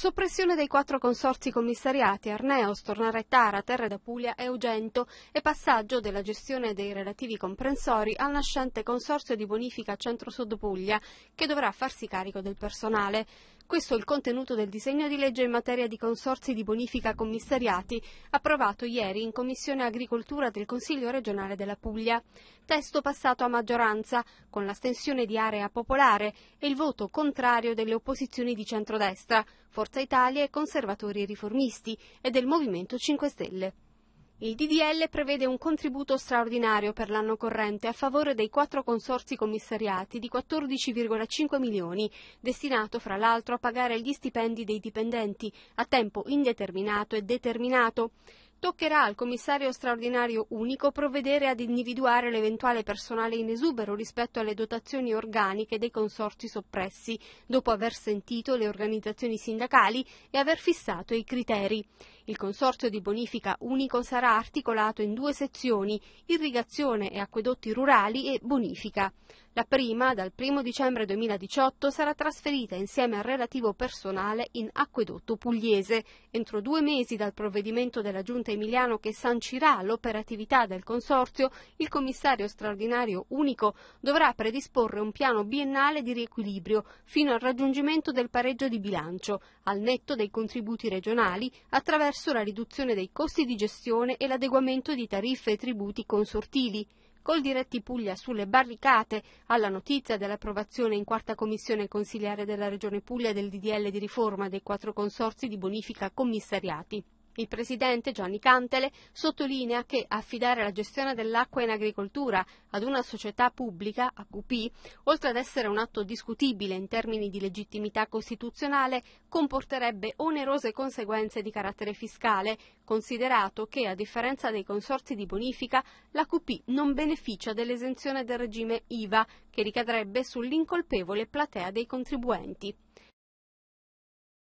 Soppressione dei quattro consorzi commissariati Arneos, Tornare Tara, Terre da Puglia e Eugento e passaggio della gestione dei relativi comprensori al nascente consorzio di bonifica Centro-Sud Puglia che dovrà farsi carico del personale. Questo è il contenuto del disegno di legge in materia di consorsi di bonifica commissariati, approvato ieri in Commissione Agricoltura del Consiglio regionale della Puglia. Testo passato a maggioranza, con l'astensione di Area Popolare e il voto contrario delle opposizioni di centrodestra, Forza Italia e Conservatori Riformisti e del Movimento 5 Stelle. Il DDL prevede un contributo straordinario per l'anno corrente a favore dei quattro consorsi commissariati di 14,5 milioni, destinato fra l'altro a pagare gli stipendi dei dipendenti a tempo indeterminato e determinato. Toccherà al commissario straordinario unico provvedere ad individuare l'eventuale personale in esubero rispetto alle dotazioni organiche dei consorzi soppressi, dopo aver sentito le organizzazioni sindacali e aver fissato i criteri. Il consorzio di bonifica unico sarà articolato in due sezioni, irrigazione e acquedotti rurali e bonifica. La prima, dal 1 dicembre 2018, sarà trasferita insieme al relativo personale in acquedotto pugliese. Entro due mesi dal provvedimento della Giunta Emiliano che sancirà l'operatività del consorzio, il commissario straordinario unico dovrà predisporre un piano biennale di riequilibrio fino al raggiungimento del pareggio di bilancio, al netto dei contributi regionali, attraverso verso la riduzione dei costi di gestione e l'adeguamento di tariffe e tributi consortili. Col diretti Puglia sulle barricate alla notizia dell'approvazione in quarta commissione consiliare della Regione Puglia del DDL di riforma dei quattro consorzi di bonifica commissariati. Il presidente Gianni Cantele sottolinea che affidare la gestione dell'acqua in agricoltura ad una società pubblica, AQP, oltre ad essere un atto discutibile in termini di legittimità costituzionale, comporterebbe onerose conseguenze di carattere fiscale, considerato che, a differenza dei consorzi di bonifica, l'AQP non beneficia dell'esenzione del regime IVA, che ricadrebbe sull'incolpevole platea dei contribuenti.